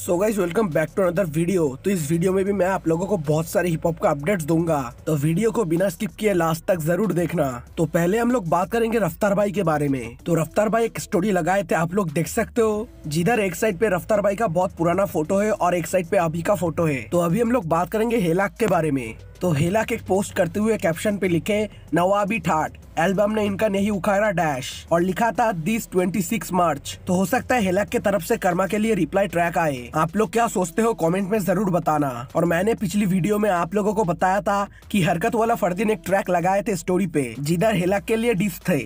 So guys welcome back to another video तो इस video में भी मैं आप लोगों को बहुत सारे हिप हॉप का अपडेट्स दूंगा तो वीडियो को बिना स्किप किए लास्ट तक जरूर देखना तो पहले हम लोग बात करेंगे रफ्तार भाई के बारे में तो रफ्तार भाई एक स्टोरी लगाए थे आप लोग देख सकते हो जिधर एक साइड पे रफ्तार भाई का बहुत पुराना फोटो है और एक साइड पे अभी का फोटो है तो अभी हम लोग बात करेंगे हेलाक के बारे में तो हेलाक एक पोस्ट करते हुए कैप्शन पे लिखे नवाबी ठाट एल्बम ने इनका नहीं उखाड़ा डैश और लिखा था दिस 26 मार्च तो हो सकता है हेलक के तरफ से कर्मा के लिए रिप्लाई ट्रैक आए आप लोग क्या सोचते हो कमेंट में जरूर बताना और मैंने पिछली वीडियो में आप लोगों को बताया था कि हरकत वाला फर्दीन एक ट्रैक लगाए थे स्टोरी पे जिधर हेलक के लिए डिस्क थे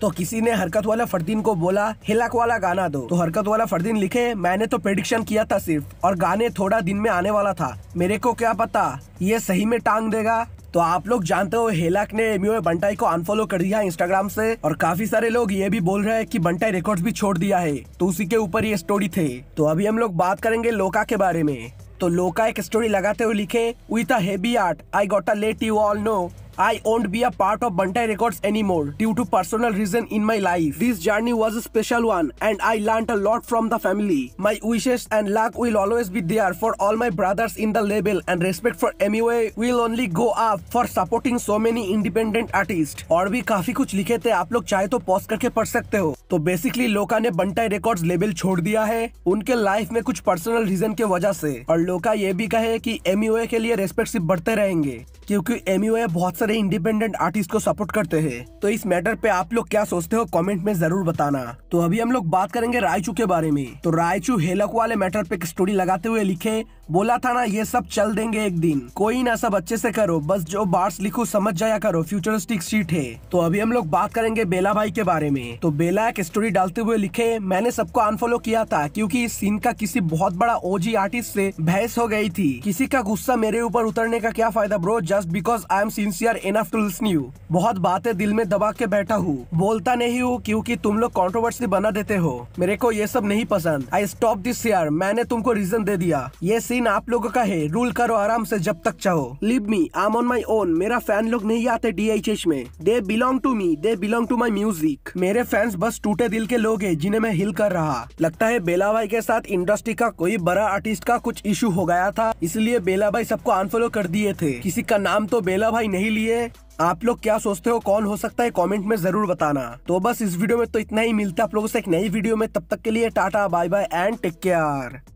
तो किसी ने हरकत वाला फरदीन को बोला हिलक वाला गाना दो तो हरकत वाला फरदीन लिखे मैंने तो प्रेडिक्शन किया था सिर्फ और गाने थोड़ा दिन में आने वाला था मेरे को क्या पता ये सही में टांग देगा तो आप लोग जानते हो हेलाक ने एमयूए बंटाई को अनफॉलो कर दिया है इंस्टाग्राम से और काफी सारे लोग ये भी बोल रहे हैं कि बंटाई रिकॉर्ड्स भी छोड़ दिया है तो उसी के ऊपर ये स्टोरी थे तो अभी हम लोग बात करेंगे लोका के बारे में तो लोका एक स्टोरी लगाते हुए लिखे with a heavy heart I got a let you all know I won't be a part of Bantai Records anymore due to personal reason in my life. This journey was a special one and I learned a lot from the family. My wishes and luck will always be there for all my brothers in the label and respect for MUA will only go up for supporting so many independent artists. Or bhi kafi kuch likhe the. Aap log चाहे to pause karke पढ़ sakte ho. तो basically लोका ने बंटाई records label छोड़ दिया है उनके life में कुछ पर्सनल रीजन के वजह से और लोका ये भी कहे कि एम के लिए रेस्पेक्ट सिर्फ बढ़ते रहेंगे क्योंकि एम बहुत सारे इंडिपेंडेंट आर्टिस्ट को सपोर्ट करते हैं तो इस मैटर पे आप लोग क्या सोचते हो कमेंट में जरूर बताना तो अभी हम लोग बात करेंगे रायचू के बारे में तो रायचू हेलक वाले मैटर पे एक स्टोरी लगाते हुए लिखे बोला था ना ये सब चल देंगे एक दिन कोई ना सब अच्छे से करो बस जो बार्स लिखो समझ जाया करो फ्यूचरिस्टिक सीट है तो अभी हम लोग बात करेंगे बेला भाई के बारे में तो बेला एक स्टोरी डालते हुए लिखे मैंने सबको अनफॉलो किया था क्योंकि इस सीन का किसी बहुत बड़ा ओजी आर्टिस्ट से बहस हो गई थी किसी का गुस्सा मेरे ऊपर उतरने का क्या फायदा bro just because I am sincere enough to listen you बहुत बातें दिल में दबा के बैठा हूँ बोलता नहीं हूँ क्यूँकी तुम लोग कॉन्ट्रोवर्सी बना देते हो मेरे को ये सब नहीं पसंद आई स्टॉप दिस यार मैंने तुमको रीजन दे दिया ये सीन सीन आप लोगों का है रूल करो आराम से जब तक चाहो leave me um on my own मेरा फैन लोग नहीं आते डी में they belong to me they belong to my music मेरे फैंस बस टूटे दिल के लोग है जिन्हें मैं हिल कर रहा लगता है बेला भाई के साथ इंडस्ट्री का कोई बड़ा आर्टिस्ट का कुछ इशू हो गया था इसलिए बेला भाई सबको अनफॉलो कर दिए थे किसी का नाम तो बेला भाई नहीं लिए आप लोग क्या सोचते हो कौन हो सकता है कमेंट में जरूर बताना तो बस इस वीडियो में तो इतना ही मिलता है आप लोगों से एक नई वीडियो में तब तक के लिए tata bye bye and take care